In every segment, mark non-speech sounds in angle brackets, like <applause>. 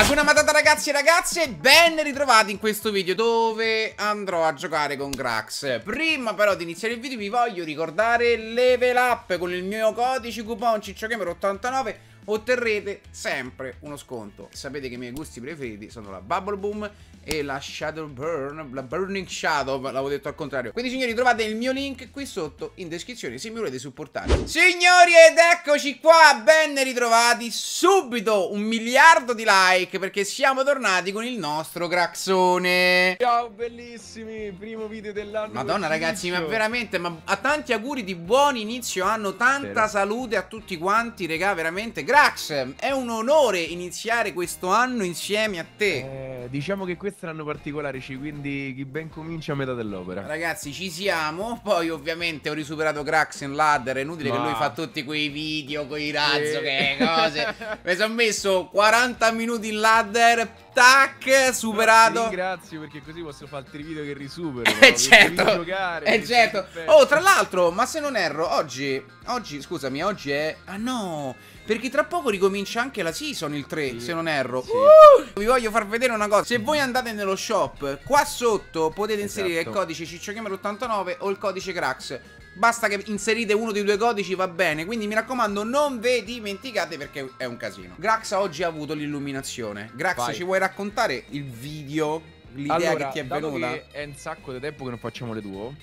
Alcuna Matata ragazzi e ragazze, ben ritrovati in questo video dove andrò a giocare con Grax Prima però di iniziare il video vi voglio ricordare Level Up con il mio codice coupon CiccioGamer89 otterrete sempre uno sconto. Sapete che i miei gusti preferiti sono la Bubble Boom e la Shadow Burn, la Burning Shadow, l'avevo detto al contrario. Quindi signori trovate il mio link qui sotto in descrizione se mi volete supportare. Signori ed eccoci qua, ben ritrovati, subito un miliardo di like perché siamo tornati con il nostro Graxone. Ciao bellissimi, primo video dell'anno. Madonna ragazzi, ma veramente, ma a tanti auguri di buon inizio anno, tanta Spero. salute a tutti quanti, regà, veramente grazie Crax, è un onore iniziare questo anno insieme a te. Eh diciamo che questo queste erano particolari, quindi chi ben comincia a metà dell'opera. Ragazzi, ci siamo. Poi, ovviamente, ho risuperato in Ladder. È inutile Ma... che lui fa tutti quei video con i razzo, sì. che cose. <laughs> Mi sono messo 40 minuti in ladder. Tac, superato. Grazie perché così posso fare altri video che risupero. <laughs> Eh certo. Giocare, eh certo. Oh, tra l'altro, ma se non erro, oggi, oggi, scusami, oggi è... Ah no, perché tra poco ricomincia anche la season il 3, sì. se non erro. Sì. Uh, vi voglio far vedere una cosa Se voi andate nello shop Qua sotto potete esatto. inserire il esatto. codice cicciogamer89 o il codice crax Basta che inserite uno dei due codici va bene Quindi mi raccomando non ve dimenticate perché è un casino Grax oggi ha avuto l'illuminazione Grax Vai. ci vuoi raccontare il video L'idea allora, che ti è venuta? Che è un sacco di tempo che non facciamo le duo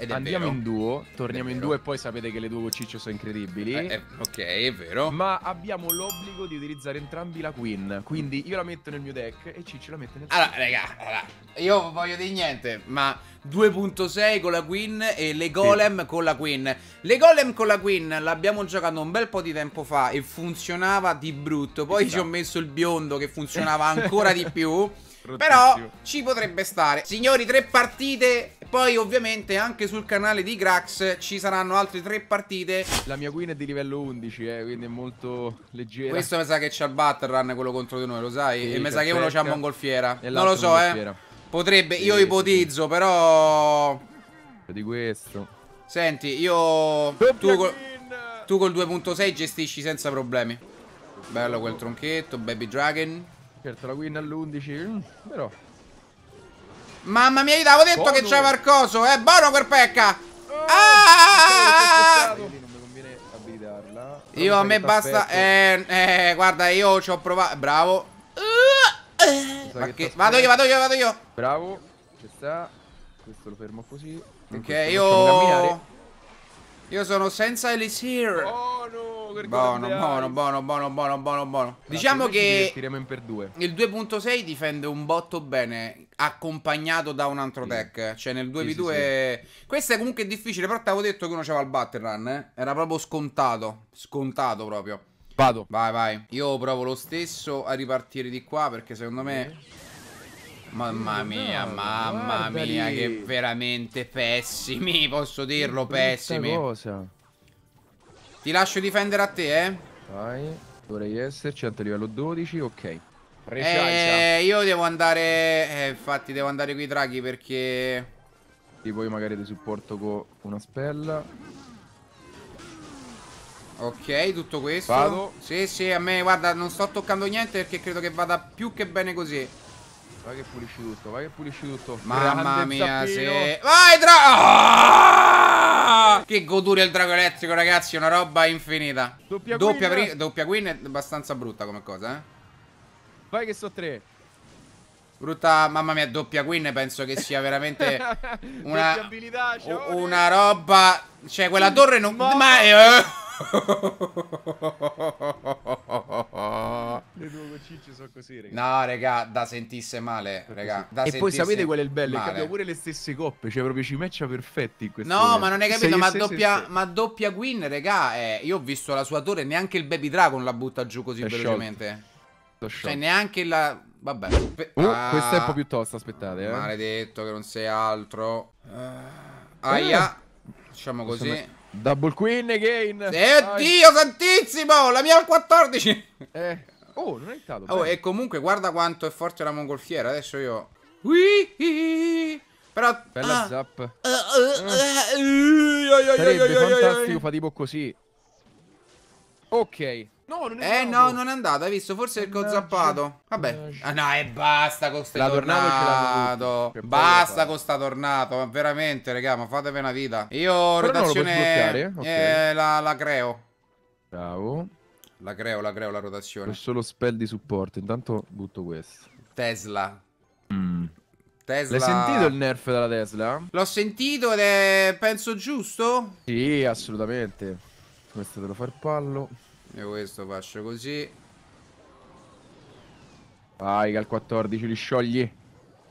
ed Andiamo vero. in duo, torniamo in duo e poi sapete che le due ciccio sono incredibili. Eh, eh, ok, è vero. Ma abbiamo l'obbligo di utilizzare entrambi la Queen. Quindi io la metto nel mio deck e Ciccio la mette nel suo. Allora, raga, allora, io voglio dire niente, ma 2.6 con la Queen e le Golem sì. con la Queen. Le Golem con la Queen l'abbiamo giocato un bel po' di tempo fa e funzionava di brutto. Poi esatto. ci ho esatto. messo il biondo che funzionava ancora di più. <laughs> Però ci potrebbe stare. Signori, tre partite poi ovviamente anche sul canale di Grax ci saranno altre tre partite. La mia queen è di livello 11, eh, quindi è molto leggera. Questo mi sa che c'ha il battle run quello contro di noi, lo sai? Sì, e mi sa che uno c'ha Mongolfiera. Non lo so, eh. Potrebbe, sì, io ipotizzo, sì. però... Cioè, di questo. Senti, io... Tu col, tu col 2.6 gestisci senza problemi. Bello quel tronchetto, Baby Dragon. Certo, la win all'11, mm, però... Mamma mia, gli avevo detto Bono. che c'è qualcosa. È eh, buono quel pecca. Oh, ah! ah, ah, ah io a me basta. Eh, eh, guarda, io ci ho provato. Bravo. Uh, che... Vado io, vado io, vado io. Bravo. Ci sta. Questo lo fermo così. Ok, io. Io sono senza Elisir. Oh no. Boh, boh, buono, buono, buono, buono, buono, buono, buono. Diciamo che il 2.6 difende un botto bene, accompagnato da un altro sì. tech. Cioè nel 2v2... Sì, sì, Questo è comunque difficile, però ti avevo detto che uno c'aveva il battle run, eh? Era proprio scontato, scontato proprio. Vado. Vai, vai. Io provo lo stesso a ripartire di qua perché secondo me... Eh? Mamma mia, no, mamma guardali. mia, che veramente pessimi, posso dirlo, pessimi. che Cosa. Ti lascio difendere a te, eh. Vai. Dovrei esserci a livello 12, ok. Precianza. Eh, io devo andare... Eh, infatti devo andare qui draghi perché... E poi magari ti supporto con una spella. Ok, tutto questo. Vado. Sì, sì, a me, guarda, non sto toccando niente perché credo che vada più che bene così. Vai che pulisci tutto, vai che pulisci tutto. Mamma Grande mia, zappino. sì. Vai, draghi! Oh! Ah! Ah, che goduria il drago elettrico, ragazzi, una roba infinita. Doppia, doppia queen. doppia queen è abbastanza brutta come cosa, eh. Vai che so tre. Brutta, mamma mia, doppia queen penso che sia veramente <laughs> una, una roba... Cioè, quella torre non... Ma... ma eh, le nuove cicce sono così, raga. No, raga, da sentisse male, raga. Da e poi sapete qual è il bello? Male. Che abbiamo pure le stesse coppe, cioè proprio ci matcha perfetti in questo No, momento. ma non hai capito, ma doppia, ma doppia Gwyn, raga, eh, io ho visto la sua torre, neanche il Baby Dragon la butta giù così È velocemente. Cioè, neanche la... Vabbè. Uh, ah, questa è un po' piuttosto, aspettate, eh. Maledetto che non sei altro. Uh, Aia. Eh. Facciamo così. Double Queen again. E Dio santissimo, la mia al 14. Eh. Oh, non è stato. Oh, bene. e comunque guarda quanto è forte la mongolfiera. Adesso io... Ui, però... Bella ah, zap. fantastico, fa tipo così. Ok. No, non è andata. Eh no, non è andata, hai visto? Forse perché ho zappato. Vabbè. Ah, no, e eh, basta con sta tornato. Basta con sta tornata. Ma veramente, raga, ma fatevi una vita. Io Però rotazione. Okay. Eh, la, la creo. Bravo. La creo, la creo la rotazione. Ho solo spell di supporto. Intanto butto questo. Tesla. Mm. Tesla... L'hai sentito il nerf della Tesla? L'ho sentito ed è penso giusto? Sì, assolutamente. Questo te lo fa il pallo. E questo faccio così. Vai che al 14 li sciogli.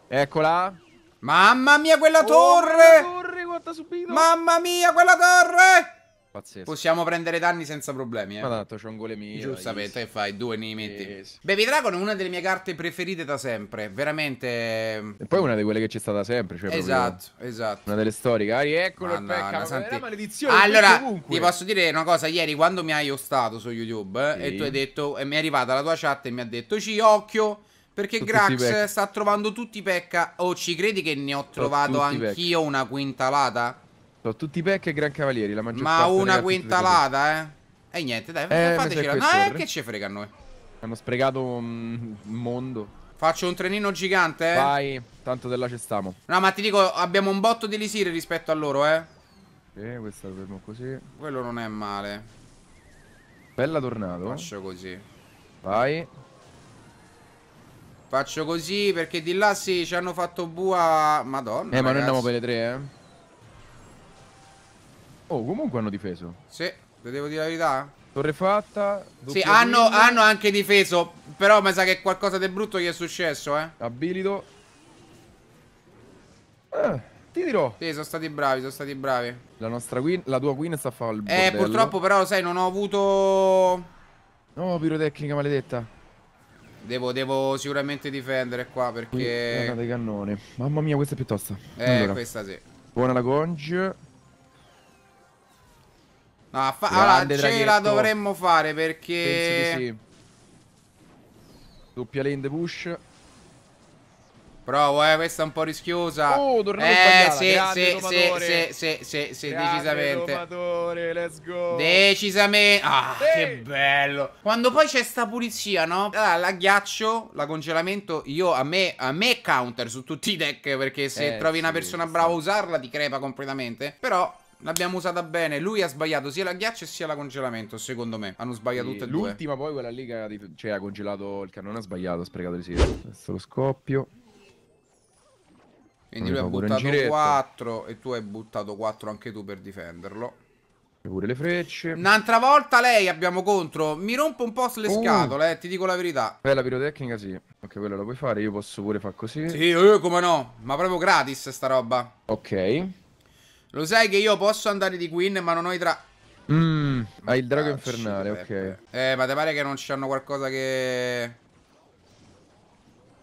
Eccola. Mamma mia quella oh, torre! Quella torre Mamma mia quella torre! Pazzesco. Possiamo prendere danni senza problemi. Eh. Ma tanto c'è un golemino. Giustamente, yes. fai due nei metti. Yes. Baby Dragon è una delle mie carte preferite da sempre. Veramente. E poi una di quelle che c'è stata sempre. Cioè esatto, esatto. Una delle storiche. Ah, eccolo il peccato. Santi... maledizione. Allora, ti posso dire una cosa. Ieri, quando mi hai ostato su YouTube, eh, sì. e tu hai detto, e mi è arrivata la tua chat e mi ha detto, ci occhio. Perché tutti Grax sta trovando tutti i pecca. Oh, ci credi che ne ho trovato anch'io una quintalata? Sono tutti pack e gran cavalieri, la maggior Ma una quintalata, eh. E eh, niente, dai, eh, fatecela. No, eh, che ci frega a noi? Hanno sprecato un mondo. Faccio un trenino gigante, eh? Vai, tanto della ci stiamo. No, ma ti dico, abbiamo un botto di lisire rispetto a loro, eh? Sì, questa la fermo così. Quello non è male. Bella tornato. Eh? Faccio così. Vai. Faccio così perché di là sì, ci hanno fatto bua... Madonna, Eh, ragazzi. ma noi andiamo per le tre, eh? Oh, comunque hanno difeso. Sì, vi devo dire la verità. Torre fatta. Sì, hanno, hanno, anche difeso. Però mi sa che qualcosa di brutto gli è successo, eh. Abilito. Eh, ti dirò. Sì, sono stati bravi, sono stati bravi. La nostra queen, la tua queen sta a fare il eh, bordello. Eh, purtroppo però, sai, non ho avuto... No, pirotecnica maledetta. Devo, devo sicuramente difendere qua perché... Qui, eh, dei cannoni. Mamma mia, questa è piuttosto. Eh, allora. questa sì. Buona la conge. No, fa... allora, ce la dovremmo fare perché... Sì. Doppia lane the push. Provo, eh, questa è un po' rischiosa. Oh, tornato eh, sì, sì, sì, sì, sì, sì, decisamente. Domatore, let's go. Decisamente. Ah, sì. che bello. Quando poi c'è sta pulizia, no? Allora, la ghiaccio, la congelamento, io a me, a me counter su tutti i deck, perché se eh, trovi sì, una persona brava a usarla ti crepa completamente. Però L'abbiamo usata bene. Lui ha sbagliato sia la ghiaccia sia la congelamento. Secondo me hanno sbagliato sì, tutte e due. L'ultima, poi quella lì che ha, cioè, ha congelato il cannone. Ha sbagliato. Ha sprecato le sire. Adesso lo scoppio. Quindi lui ha buttato 4 e tu hai buttato 4 anche tu per difenderlo. E pure le frecce. Un'altra volta lei abbiamo contro. Mi rompo un po' le uh. scatole, eh, ti dico la verità. Beh, la pirotecnica sì. Ok, quella la puoi fare. Io posso pure far così. Sì, eh, come no. Ma proprio gratis sta roba. Ok. Lo sai che io posso andare di Queen, ma non ho i tra... Mmm, hai il drago ah, infernale, ok. Eh, ma te pare che non c'hanno qualcosa che...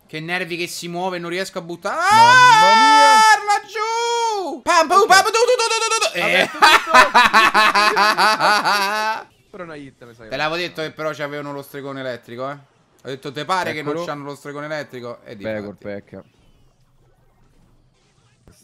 Che nervi che si muove, non riesco a buttare... Mamma ah, mia! Arla giù! Pam, pam, okay. pam, tu, tu, tu, tu, tu, tu. Eh. <laughs> Però una hit, mi sa Te l'avevo detto che però c'avevano lo stregone elettrico, eh. Ho detto, te pare che non c'hanno lo stregone elettrico? E eh, di Beh, col pecca.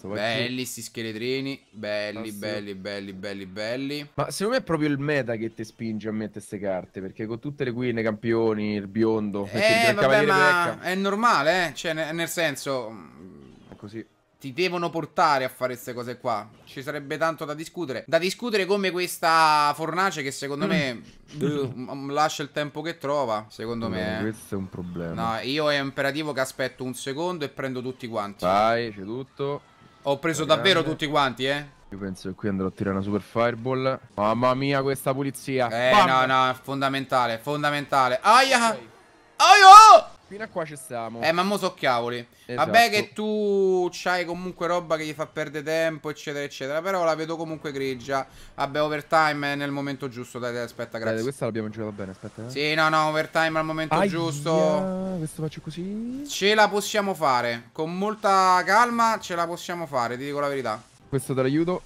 Belli sti scheletrini, belli, belli, belli, belli, belli. Ma secondo me è proprio il meta che ti spinge a mettere queste carte, perché con tutte le guine, campioni, il biondo... Eh, il vabbè, ma pecca. è normale, eh? Cioè, nel senso... È così ti devono portare a fare queste cose qua. Ci sarebbe tanto da discutere. Da discutere come questa fornace che secondo me mm. Eh, mm, lascia il tempo che trova. Secondo no, me. Questo è un problema. No, io è imperativo che aspetto un secondo e prendo tutti quanti. Vai, c'è tutto. Ho preso davvero tutti quanti, eh? Io penso che qui andrò a tirare una super fireball. Mamma mia, questa pulizia. Eh, Bam! no, no, fondamentale, fondamentale. Aia! Aia! Fino a qua ci stiamo. Eh, ma mo so cavoli. Esatto. Vabbè che tu c'hai comunque roba che gli fa perdere tempo, eccetera, eccetera. Però la vedo comunque grigia. Vabbè, overtime è nel momento giusto. Dai, dai aspetta, grazie. Dai, questa l'abbiamo giocata bene, aspetta. Eh. Sì, no, no, overtime al momento Aia, giusto. Questo faccio così. Ce la possiamo fare. Con molta calma ce la possiamo fare, ti dico la verità. Questo te l'aiuto.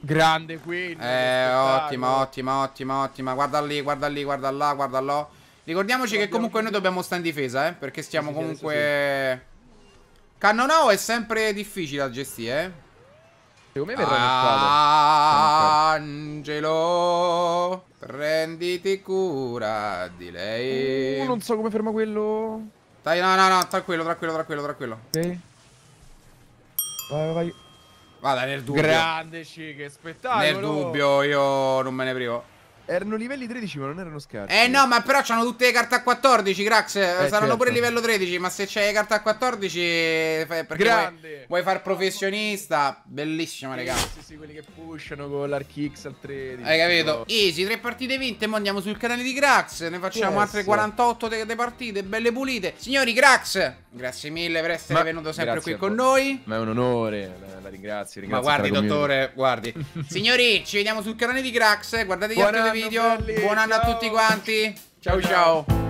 Grande qui. Eh, ottima, ottima, ottima, ottima. Guarda lì, guarda lì, guarda là, guarda là. Ricordiamoci che comunque noi dobbiamo stare in difesa, eh. Perché stiamo sì, sì, comunque... Sì. Cannonao è sempre difficile da gestire, eh. Secondo me verrà ah, nel Angelo, prenditi cura di lei. Uh, non so come ferma quello. Dai, no, no, no, tranquillo, tranquillo, tranquillo, tranquillo. Ok. Vai, vai, vai. Vada nel dubbio. Grande, che spettacolo. Nel dubbio io non me ne privo. Erano livelli 13 ma non erano scarsi Eh no ma però c'hanno tutte le carte a 14 Grax eh, Saranno certo. pure livello 13 Ma se c'hai le carte a 14 eh, Perché vuoi, vuoi, far professionista Bellissima raga Sì sì quelli che pushano con l'archix al 13 Hai capito Easy tre partite vinte Mo andiamo sul canale di Grax Ne facciamo yes. altre 48 delle partite Belle pulite Signori Grax Grazie mille per essere ma venuto sempre qui con noi Ma è un onore la, la ringrazio, ringrazio, Ma guardi dottore guardi <laughs> Signori ci vediamo sul canale di Grax Guardate gli altri video. Belli, Buon anno ciao. a tutti quanti. ciao. ciao. ciao.